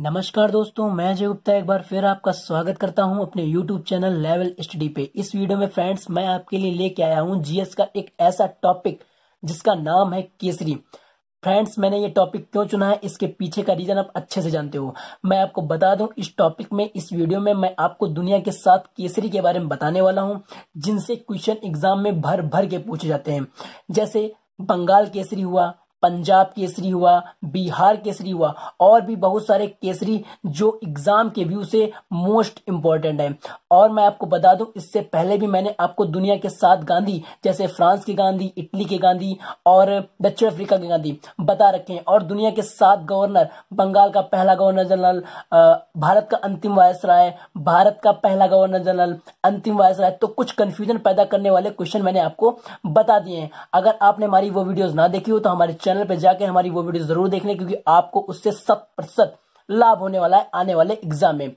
नमस्कार दोस्तों मैं जय गुप्ता एक बार फिर आपका स्वागत करता हूं अपने YouTube चैनल लेवल स्टडी पे इस वीडियो में फ्रेंड्स मैं आपके लिए लेके आया हूं जीएस का एक ऐसा टॉपिक जिसका नाम है केसरी फ्रेंड्स मैंने ये टॉपिक क्यों चुना है इसके पीछे का रीजन आप अच्छे से जानते हो मैं आपको बता दूं इस टॉपिक में इस वीडियो में मैं आपको दुनिया के साथ केसरी के बारे में बताने वाला हूं जिनसे क्वेश्चन एग्जाम में भर भर के पूछे जाते हैं जैसे बंगाल केसरी हुआ पंजाब केसरी हुआ बिहार केसरी हुआ और भी बहुत सारे केसरी जो एग्जाम के व्यू से मोस्ट इम्पॉर्टेंट है और मैं आपको बता दूं इससे पहले भी मैंने आपको दुनिया के सात गांधी जैसे फ्रांस के गांधी इटली के गांधी और दक्षिण अफ्रीका के गांधी बता रखे हैं और दुनिया के सात गवर्नर बंगाल का पहला गवर्नर जनरल भारत का अंतिम वायस भारत का पहला गवर्नर जनरल अंतिम वायस तो कुछ कन्फ्यूजन पैदा करने वाले क्वेश्चन मैंने आपको बता दिए हैं अगर आपने हमारी वो वीडियोज ना देखी हो तो हमारे चैनल पर जाकर हमारी वो वीडियो जरूर देखने क्योंकि आपको उससे शत प्रतिशत लाभ होने वाला है आने वाले एग्जाम में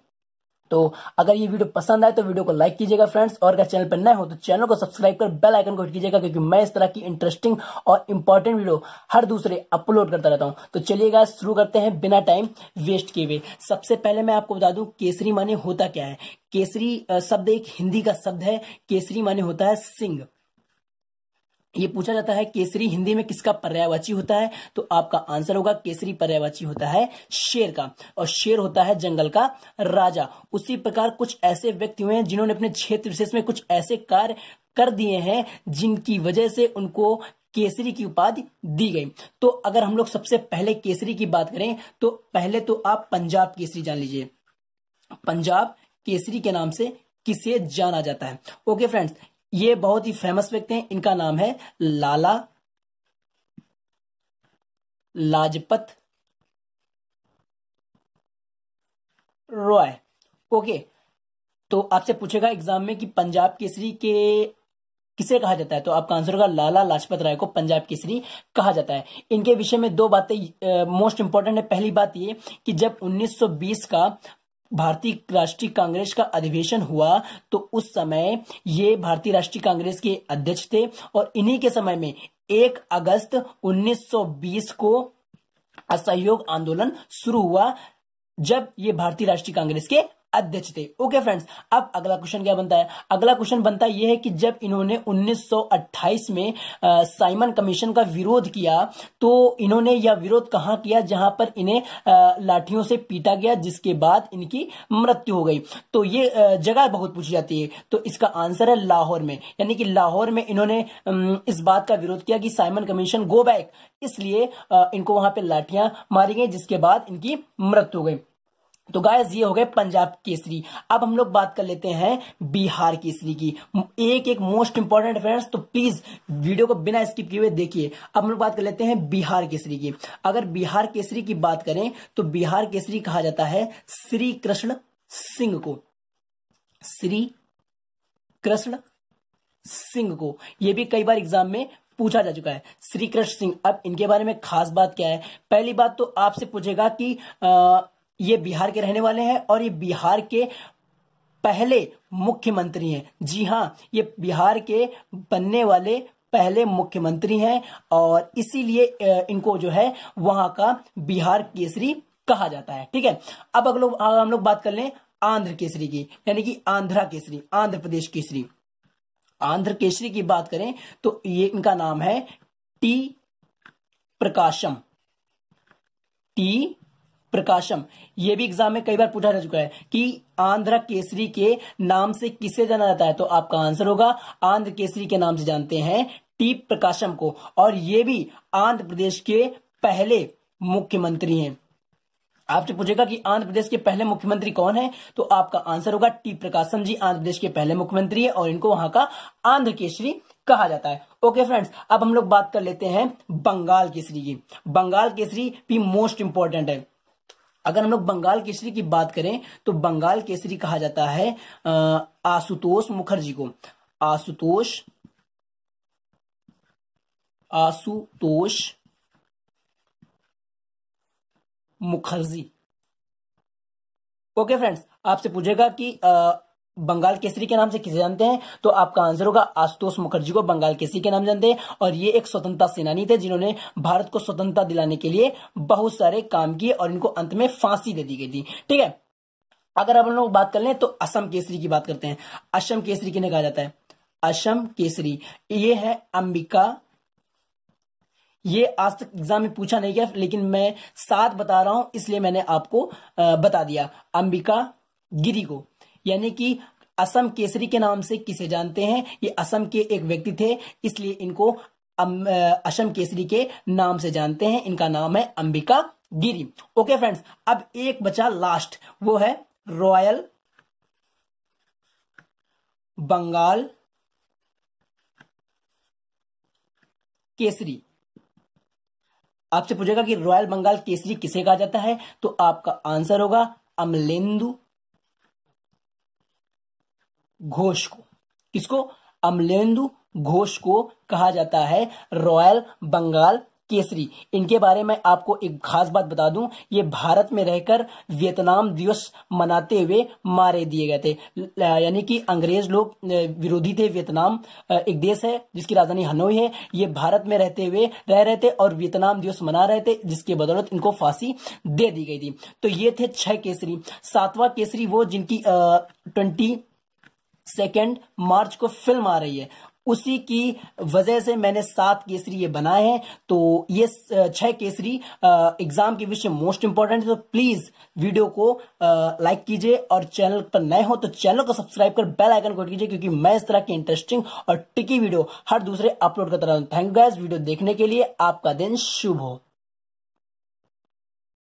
तो अगर ये वीडियो पसंद आए तो वीडियो को लाइक कीजिएगा फ्रेंड्स और अगर चैनल पर नए हो तो चैनल को सब्सक्राइब कर बेल आइकन को हिट कीजिएगा क्योंकि मैं इस तरह की इंटरेस्टिंग और इंपॉर्टेंट वीडियो हर दूसरे अपलोड करता रहता हूं तो चलिएगा शुरू करते हैं बिना टाइम वेस्ट किए हुए सबसे पहले मैं आपको बता दूं केसरी माने होता क्या है केसरी शब्द एक हिंदी का शब्द है केसरी माने होता है सिंह ये पूछा जाता है केसरी हिंदी में किसका पर्यायवाची होता है तो आपका आंसर होगा केसरी पर्यायवाची होता है शेर का और शेर होता है जंगल का राजा उसी प्रकार कुछ ऐसे व्यक्ति हुए हैं जिन्होंने अपने क्षेत्र विशेष में कुछ ऐसे कार्य कर दिए हैं जिनकी वजह से उनको केसरी की उपाधि दी गई तो अगर हम लोग सबसे पहले केसरी की बात करें तो पहले तो आप पंजाब केसरी जान लीजिए पंजाब केसरी के नाम से किसे जाना जाता है ओके फ्रेंड्स ये बहुत ही फेमस व्यक्ति हैं इनका नाम है लाला लाजपत रॉय ओके तो आपसे पूछेगा एग्जाम में कि पंजाब केसरी के किसे कहा जाता है तो आपका आंसर होगा लाला लाजपत राय को पंजाब केसरी कहा जाता है इनके विषय में दो बातें मोस्ट इंपॉर्टेंट है पहली बात ये कि जब 1920 का भारतीय राष्ट्रीय कांग्रेस का अधिवेशन हुआ तो उस समय ये भारतीय राष्ट्रीय कांग्रेस के अध्यक्ष थे और इन्हीं के समय में एक अगस्त 1920 को असहयोग आंदोलन शुरू हुआ जब ये भारतीय राष्ट्रीय कांग्रेस के अध्यक्ष थे ओके फ्रेंड्स अब अगला क्वेश्चन क्या बनता है अगला क्वेश्चन बनता है यह है कि जब इन्होंने 1928 में आ, साइमन कमीशन का विरोध किया तो इन्होंने यह विरोध कहां किया जहां पर इन्हें लाठियों से पीटा गया जिसके बाद इनकी मृत्यु हो गई तो ये जगह बहुत पूछी जाती है तो इसका आंसर है लाहौर में यानी कि लाहौर में इन्होंने इस बात का विरोध किया कि साइमन कमीशन गो बैक इसलिए इनको वहां पर लाठियां मारी गई जिसके बाद इनकी मृत्यु हो गई तो गायस ये हो गए पंजाब केसरी अब हम लोग बात कर लेते हैं बिहार केसरी की एक एक मोस्ट इंपॉर्टेंट फ्रेंड्स तो प्लीज वीडियो को बिना स्किप किए देखिए अब हम लोग बात कर लेते हैं बिहार केसरी की अगर बिहार केसरी की बात करें तो बिहार केसरी कहा जाता है श्री कृष्ण सिंह को श्री कृष्ण सिंह को यह भी कई बार एग्जाम में पूछा जा चुका है श्री कृष्ण सिंह अब इनके बारे में खास बात क्या है पहली बात तो आपसे पूछेगा कि आ, ये बिहार के रहने वाले हैं और ये बिहार के पहले मुख्यमंत्री हैं जी हाँ ये बिहार के बनने वाले पहले मुख्यमंत्री हैं और इसीलिए इनको जो है वहां का बिहार केसरी कहा जाता है ठीक है अब अगलो हम लोग बात कर लें आंध्र केसरी की यानी कि आंध्रा केसरी आंध्र प्रदेश केसरी आंध्र केसरी की बात करें तो ये इनका नाम है टी प्रकाशम टी प्रकाशम ये भी एग्जाम में कई बार पूछा जा चुका है कि आंध्र केसरी के नाम से किसे जाना जाता है तो आपका आंसर होगा आंध्र केसरी के नाम से जानते हैं टी प्रकाशम को और ये भी आंध्र प्रदेश के पहले मुख्यमंत्री हैं आपसे पूछेगा कि आंध्र प्रदेश के पहले मुख्यमंत्री कौन है तो आपका आंसर होगा टी प्रकाशम जी आंध्र प्रदेश के पहले मुख्यमंत्री है और इनको वहां का आंध्र केसरी कहा जाता है ओके फ्रेंड्स अब हम लोग बात कर लेते हैं बंगाल केसरी की बंगाल केसरी भी मोस्ट इंपॉर्टेंट है अगर हम लोग बंगाल केसरी की बात करें तो बंगाल केसरी कहा जाता है आशुतोष मुखर्जी को आशुतोष आशुतोष मुखर्जी ओके फ्रेंड्स आपसे पूछेगा कि आ, बंगाल केसरी के नाम से किसे जानते हैं तो आपका आंसर होगा आशुतोष मुखर्जी को बंगाल केसरी के नाम जानते हैं और ये एक स्वतंत्रता सेनानी थे जिन्होंने भारत को स्वतंत्रता दिलाने के लिए बहुत सारे काम किए और इनको अंत में फांसी दे दी गई थी ठीक है अगर हम लोग बात कर लें तो असम केसरी की बात करते हैं असम केसरी किन्हें कहा जाता है असम केसरी ये है अंबिका ये आज तक एग्जाम में पूछा नहीं गया लेकिन मैं सात बता रहा हूं इसलिए मैंने आपको बता दिया अंबिका गिरी को यानी कि असम केसरी के नाम से किसे जानते हैं ये असम के एक व्यक्ति थे इसलिए इनको असम केसरी के नाम से जानते हैं इनका नाम है अंबिका गिरी ओके फ्रेंड्स अब एक बचा लास्ट वो है रॉयल बंगाल केसरी आपसे पूछेगा कि रॉयल बंगाल केसरी किसे कहा जाता है तो आपका आंसर होगा अमलेंदु घोष को किसको अमलेंदु घोष को कहा जाता है रॉयल बंगाल केसरी इनके बारे में आपको एक खास बात बता दूं ये भारत में रहकर वियतनाम दिवस मनाते हुए मारे दिए गए थे यानी कि अंग्रेज लोग विरोधी थे वियतनाम एक देश है जिसकी राजधानी हनोई है ये भारत में रहते हुए रह रहे थे और वियतनाम दिवस मना रहे थे जिसके बदौलत इनको फांसी दे दी गई थी तो ये थे छह केसरी सातवा केसरी वो जिनकी ट्वेंटी सेकेंड मार्च को फिल्म आ रही है उसी की वजह से मैंने सात केसरी ये बनाए हैं तो ये छह केसरी एग्जाम के विषय मोस्ट इंपॉर्टेंट है तो प्लीज वीडियो को लाइक कीजिए और चैनल पर नए हो तो चैनल को सब्सक्राइब कर बेल आइकन को कीजिए क्योंकि मैं इस तरह की इंटरेस्टिंग और टिकी वीडियो हर दूसरे अपलोड करता रहता हूं थैंक यू गैस वीडियो देखने के लिए आपका दिन शुभ हो